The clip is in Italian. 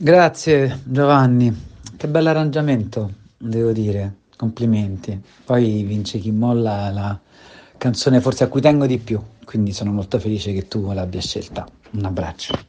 Grazie Giovanni, che bell'arrangiamento, devo dire, complimenti. Poi vince chi molla la canzone forse a cui tengo di più, quindi sono molto felice che tu l'abbia scelta. Un abbraccio.